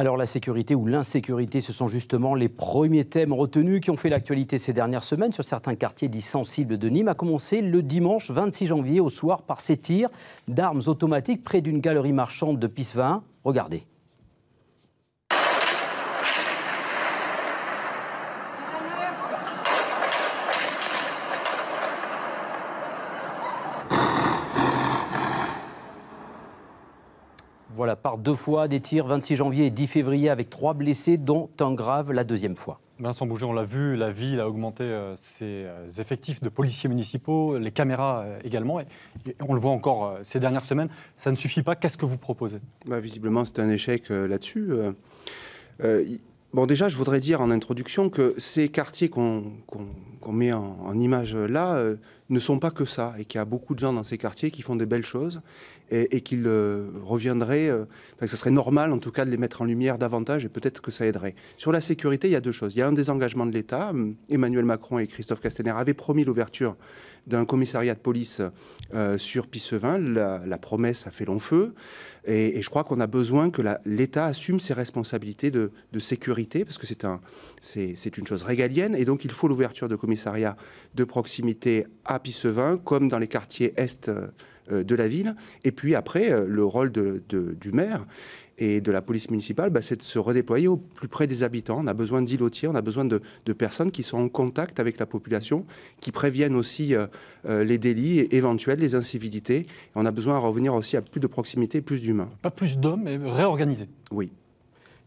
Alors la sécurité ou l'insécurité, ce sont justement les premiers thèmes retenus qui ont fait l'actualité ces dernières semaines sur certains quartiers dits sensibles de Nîmes, a commencé le dimanche 26 janvier au soir par ces tirs d'armes automatiques près d'une galerie marchande de Pisvin. Regardez. Voilà, par deux fois des tirs, 26 janvier et 10 février, avec trois blessés, dont un grave la deuxième fois. Sans Bouger, on l'a vu, la ville a augmenté euh, ses euh, effectifs de policiers municipaux, les caméras euh, également. on le voit encore ces dernières semaines. Ça ne suffit pas. Qu'est-ce que vous proposez bah, Visiblement, c'est un échec là-dessus. bon, déjà, je voudrais dire en introduction que ces quartiers qu'on qu'on met en, image euh, là euh, ne sont pas que ça et qu'il y a beaucoup de gens dans ces quartiers qui font des belles choses et, et qu'ils euh, reviendraient, que ce serait normal en tout cas de les mettre en lumière davantage et peut-être que ça aiderait. Sur la sécurité, il y a deux choses. Il y a un désengagement de l'État. Hum, Emmanuel Macron et Christophe Castaner avaient promis l'ouverture d'un commissariat de police sur Pissevin. La, promesse a fait long feu et, je crois qu'on a besoin que l'État assume ses responsabilités de, sécurité parce que c'est un, une chose régalienne et donc il faut l'ouverture de de proximité à Pissevin, comme dans les quartiers est euh, euh, de la ville. Et puis après, euh, le rôle du maire et de la police municipale, bah, c'est de se redéployer au plus près des habitants. On a besoin d'îlotiers, on a besoin de, personnes qui sont en contact avec la population, qui préviennent aussi les délits éventuels, les incivilités. on a besoin de revenir aussi à plus de proximité, plus d'humains. Pas plus d'hommes, mais réorganiser. Oui.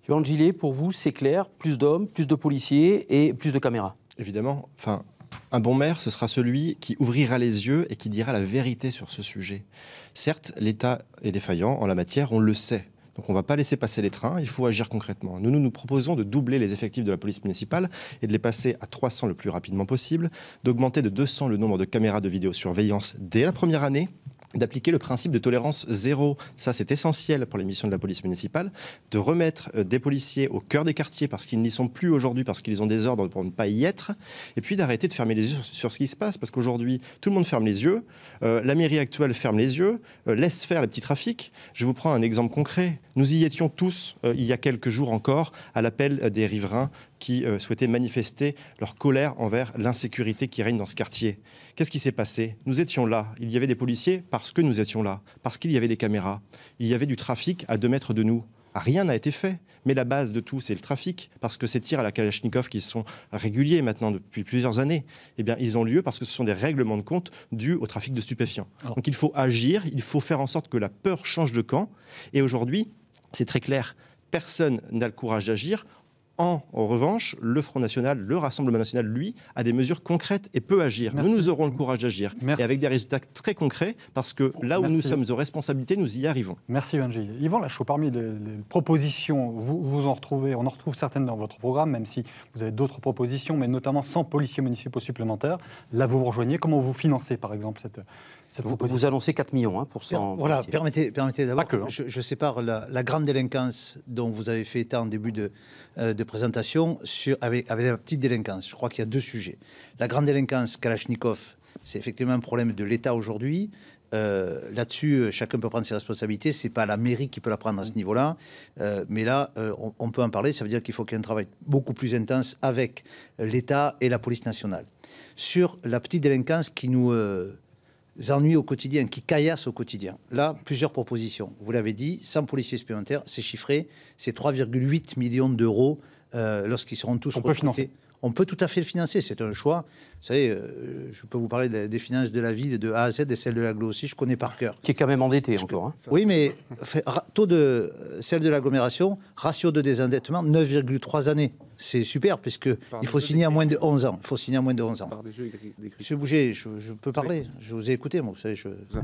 jean Gillet, pour vous, c'est clair, plus d'hommes, plus de policiers et plus de caméras Évidemment. Enfin, un bon maire, ce sera celui qui ouvrira les yeux et qui dira la vérité sur ce sujet. Certes, l'État est défaillant en la matière, on le sait. Donc on ne va pas laisser passer les trains, il faut agir concrètement. Nous, nous, nous proposons de doubler les effectifs de la police municipale et de les passer à 300 le plus rapidement possible, d'augmenter de 200 le nombre de caméras de vidéosurveillance dès la première année, d'appliquer le principe de tolérance zéro. Ça, c'est essentiel pour les missions de la police municipale, de remettre euh, des policiers au cœur des quartiers parce qu'ils n'y sont plus aujourd'hui, parce qu'ils ont des ordres pour ne pas y être, et puis d'arrêter de fermer les yeux sur, ce qui se passe, parce qu'aujourd'hui, tout le monde ferme les yeux, euh, la mairie actuelle ferme les yeux, euh, laisse faire les petits trafics. Je vous prends un exemple concret. Nous y étions tous, il y a quelques jours encore, à l'appel des riverains qui euh, souhaitaient manifester leur colère envers l'insécurité qui règne dans ce quartier. Qu'est-ce qui s'est passé Nous étions là. Il y avait des policiers parce que nous étions là, parce qu'il y avait des caméras. Il y avait du trafic à deux mètres de nous. Rien n'a été fait. Mais la base de tout, c'est le trafic, parce que ces tirs à la Kalachnikov qui sont réguliers maintenant depuis plusieurs années, eh bien, ils ont lieu parce que ce sont des règlements de compte dus au trafic de stupéfiants. Donc il faut agir, il faut faire en sorte que la peur change de camp. Et aujourd'hui, c'est très clair, personne n'a le courage d'agir. En, revanche, le Front National, le Rassemblement National, lui, a des mesures concrètes et peut agir. Nous, nous aurons le courage d'agir. Et avec des résultats très concrets, parce que là où nous sommes aux responsabilités, nous y arrivons. Merci, Vanji. Yvan Lachaud, parmi les, propositions, vous, vous, en retrouvez, on en retrouve certaines dans votre programme, même si vous avez d'autres propositions, mais notamment sans policiers municipaux supplémentaires. Là, vous vous rejoignez. Comment vous financez, par exemple, cette, vous, vous, annoncez 4 millions hein, pour 100. Voilà, permettez, permettez d'abord. Hein. Je, sépare la, grande délinquance dont vous avez fait état en début de, euh, de présentation sur, avec, la petite délinquance. Je crois qu'il y a deux sujets. La grande délinquance, Kalachnikov, c'est effectivement un problème de l'État aujourd'hui. Euh, là-dessus, euh, chacun peut prendre ses responsabilités. C'est pas la mairie qui peut la prendre à ce mm. niveau-là, mais là, on, on, peut en parler. Ça veut dire qu'il faut qu'il y ait un travail beaucoup plus intense avec l'État et la police nationale sur la petite délinquance qui nous ennuis au quotidien, qui caillassent au quotidien. Là, plusieurs propositions. Vous l'avez dit, 100 policiers supplémentaires, c'est chiffré, c'est 3,8 millions d'euros euh, lorsqu'ils seront tous On On peut tout à fait le financer, c'est un choix. Vous savez, euh, je peux vous parler des finances de la ville de A à Z et celles de l'agglomération aussi, je connais par cœur. Qui est quand même endetté encore. Hein. Oui, mais taux de euh, celle de l'agglomération, ratio de désendettement 9,3 années c'est super, parce il faut signer à moins de 11 ans. Il faut signer à moins de 11 ans. Monsieur Bouger, je, peux parler. Je vous ai écouté, savez,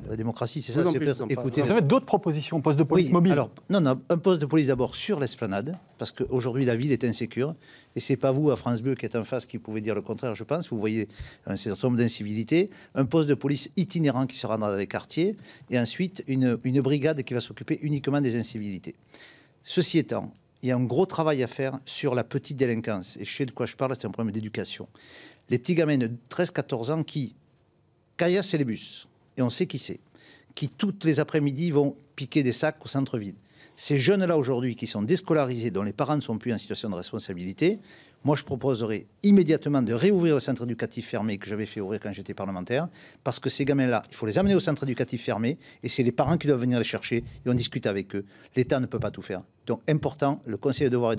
la démocratie, c'est ça, c'est écouter. Vous avez d'autres propositions, poste de police mobile Alors, non, non, un poste de police d'abord sur l'esplanade, parce qu'aujourd'hui, la ville est insécure. Et c'est pas vous, à France Bleu, qui êtes en face, qui pouvez dire le contraire, je pense. Vous voyez euh, un certain nombre d'incivilités. Un poste de police itinérant qui se rendra dans les quartiers. Et ensuite, une, une brigade qui va s'occuper uniquement des incivilités. Ceci étant, il y a un gros travail à faire sur la petite délinquance. Et je sais de quoi je parle, c'est un problème d'éducation. Les petits gamins de 13-14 ans qui caillassent les bus, et on sait qui c'est, qui toutes les après-midi vont piquer des sacs au centre-ville. Ces jeunes-là aujourd'hui qui sont déscolarisés, dont les parents ne sont plus en situation de responsabilité, moi je proposerais immédiatement de réouvrir le centre éducatif fermé que j'avais fait ouvrir quand j'étais parlementaire, parce que ces gamins-là, il faut les amener au centre éducatif fermé, et c'est les parents qui doivent venir les chercher, et on discute avec eux. L'État ne peut pas tout faire important, le Conseil des, droits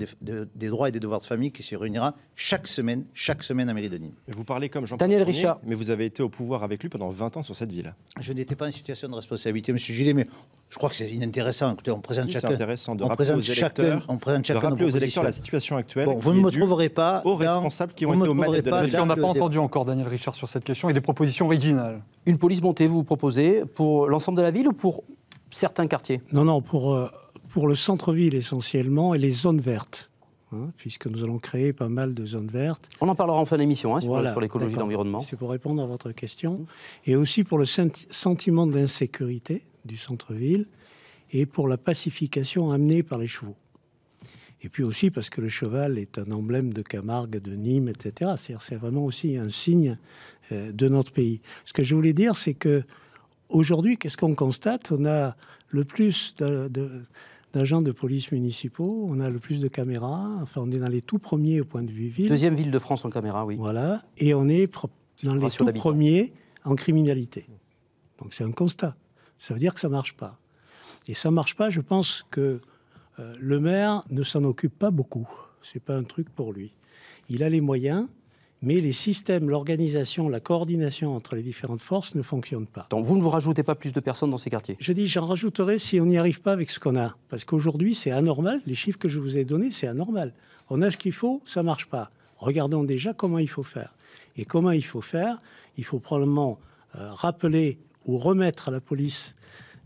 et des devoirs de famille qui se réunira chaque semaine, chaque semaine à Mairie Vous parlez comme Jean-Paul Daniel Richard. Mais vous avez été au pouvoir avec lui pendant 20 ans sur cette ville. Je n'étais pas en situation de responsabilité, Monsieur Gillet, mais je crois que c'est inintéressant. Écoutez, on présente chacun. intéressant de on rappeler électeurs, on présente chacun de rappeler aux électeurs la situation actuelle. vous ne me trouverez pas aux responsables qui ont été au de la ville. On n'a pas entendu encore Daniel Richard sur cette question et des propositions originales. Une police montée, vous proposez pour l'ensemble de la ville ou pour certains quartiers Non, non, pour euh, pour le centre-ville essentiellement et les zones vertes. Hein, puisque nous allons créer pas mal de zones vertes. On en parlera en fin d'émission hein, sur, l'écologie de l'environnement. C'est pour répondre à votre question. Mmh. Et aussi pour le sentiment d'insécurité du centre-ville et pour la pacification amenée par les chevaux. Et puis aussi parce que le cheval est un emblème de Camargue, de Nîmes, etc. C'est vraiment aussi un signe euh, de notre pays. Ce que je voulais dire, c'est que aujourd'hui, qu'est-ce qu'on constate On a le plus de d'agents de police municipaux. On a le plus de caméras. Enfin, on est dans les tout premiers au point de vue ville. Deuxième ville de France en caméras, oui. Voilà. Et on est dans les tout premiers en criminalité. Donc c'est un constat. Ça veut dire que ça ne marche pas. Et ça ne marche pas, je pense que euh, le maire ne s'en occupe pas beaucoup. Ce n'est pas un truc pour lui. Il a les moyens, mais les systèmes, l'organisation, la coordination entre les différentes forces ne fonctionnent pas. Donc vous ne vous rajoutez pas plus de personnes dans ces quartiers Je dis, j'en rajouterai si on n'y arrive pas avec ce qu'on a. Parce qu'aujourd'hui, c'est anormal. Les chiffres que je vous ai donnés, c'est anormal. On a ce qu'il faut, ça ne marche pas. Regardons déjà comment il faut faire. Et comment il faut faire Il faut probablement euh, rappeler ou remettre à la police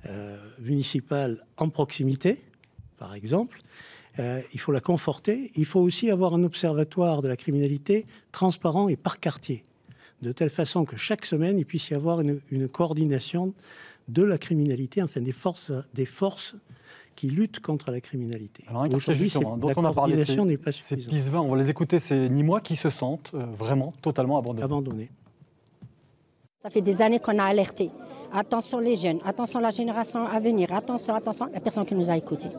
euh, municipale en proximité, par exemple. Euh, il faut la conforter. Il faut aussi avoir un observatoire de la criminalité transparent et par quartier, de telle façon que chaque semaine, il puisse y avoir une, coordination de la criminalité, enfin des forces, des forces qui luttent contre la criminalité. Aujourd'hui, la on a parlé, n'est pas suffisante. on va les écouter, c'est ni moi qui se sentent euh, vraiment totalement abandonnés. Ça fait des années qu'on a alerté. Attention les jeunes, attention la génération à venir, attention, attention, la personne qui nous a écoutés.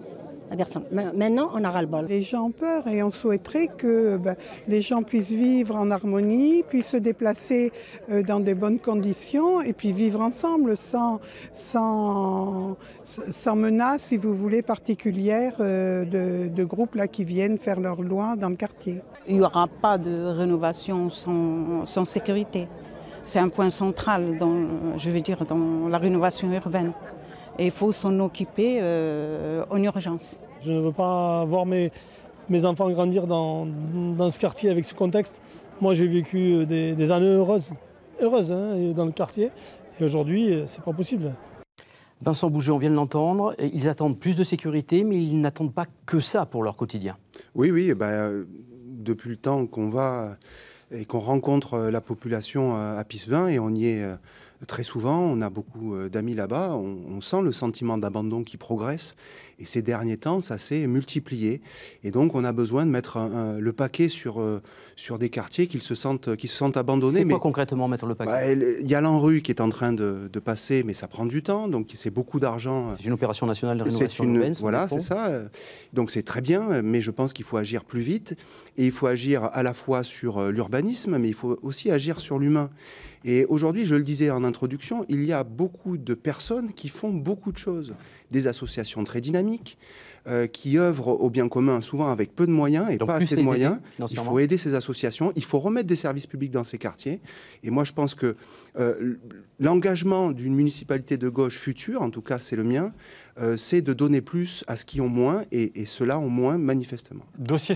Maintenant, on a le bol Les gens ont peur et on souhaiterait que ben, les gens puissent vivre en harmonie, puissent se déplacer euh, dans des bonnes conditions et puis vivre ensemble sans, sans, sans menace, si vous voulez, particulière euh, de, groupes là, qui viennent faire leur loi dans le quartier. Il n'y aura pas de rénovation sans, sans sécurité. C'est un point central, dans, je veux dire, dans la rénovation urbaine et il faut s'en occuper euh, en urgence. Je ne veux pas voir mes, mes enfants grandir dans, dans, ce quartier avec ce contexte. Moi, j'ai vécu des, années heureuses, heureuses hein, dans le quartier. Et aujourd'hui, euh, c'est pas possible. Vincent Bouger, on vient de l'entendre, ils attendent plus de sécurité, mais ils n'attendent pas que ça pour leur quotidien. Oui, oui, Ben depuis le temps qu'on va et qu'on rencontre la population euh, à Pissevin, et on y est très souvent, on a beaucoup euh, d'amis là-bas, on, sent le sentiment d'abandon qui progresse, et ces derniers temps, ça s'est multiplié. Et donc, on a besoin de mettre le paquet sur, euh, sur des quartiers qui se sentent, qui se sentent abandonnés. C'est quoi concrètement mettre le paquet bah, Il y a l'ANRU qui est en train de, passer, mais ça prend du temps, donc c'est beaucoup d'argent. Euh, c'est une opération nationale de rénovation urbaine. Voilà, c'est ça. Donc c'est très bien, mais je pense qu'il faut agir plus vite, et il faut agir à la fois sur l'urbanisme, mais il faut aussi agir sur l'humain. Et aujourd'hui, je le disais en introduction, il y a beaucoup de personnes qui font beaucoup de choses. Des associations très dynamiques, euh, qui œuvrent au bien commun, souvent avec peu de moyens et pas assez de moyens. Il faut aider ces associations, il faut remettre des services publics dans ces quartiers. Et moi, je pense que euh, l'engagement d'une municipalité de gauche future, en tout cas c'est le mien, euh, c'est de donner plus à ceux qui ont moins, et, et ceux-là ont moins manifestement. Dossier